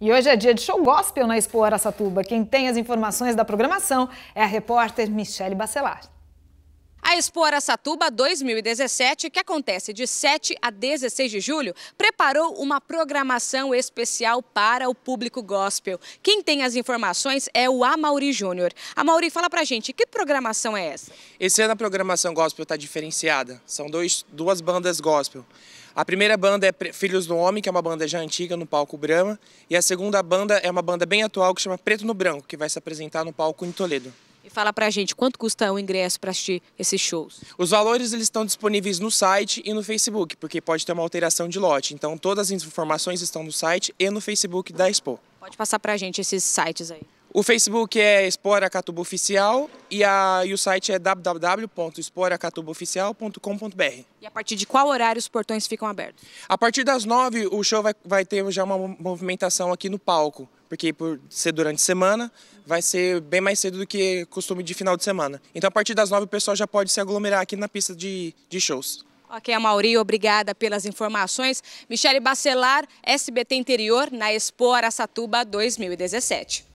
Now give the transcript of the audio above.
E hoje é dia de show gospel na Expo Araçatuba. Quem tem as informações da programação é a repórter Michele Bacelar. A Expo Aracatuba 2017, que acontece de 7 a 16 de julho, preparou uma programação especial para o público gospel. Quem tem as informações é o Amauri Júnior. Amauri, fala pra gente, que programação é essa? Esse ano a programação gospel está diferenciada. São dois, duas bandas gospel. A primeira banda é Filhos do Homem, que é uma banda já antiga no palco Brahma. E a segunda banda é uma banda bem atual que chama Preto no Branco, que vai se apresentar no palco em Toledo. E fala pra gente, quanto custa o ingresso para assistir esses shows? Os valores eles estão disponíveis no site e no Facebook, porque pode ter uma alteração de lote. Então todas as informações estão no site e no Facebook da Expo. Pode passar pra gente esses sites aí. O Facebook é Espora Catuba Oficial e, a, e o site é www.esporacatubaoficial.com.br. E a partir de qual horário os portões ficam abertos? A partir das nove o show vai, vai ter já uma movimentação aqui no palco, porque por ser durante a semana vai ser bem mais cedo do que costume de final de semana. Então a partir das nove o pessoal já pode se aglomerar aqui na pista de, de shows. Ok, a Mauri, obrigada pelas informações. Michele Bacelar, SBT Interior, na Expo Aracatuba 2017.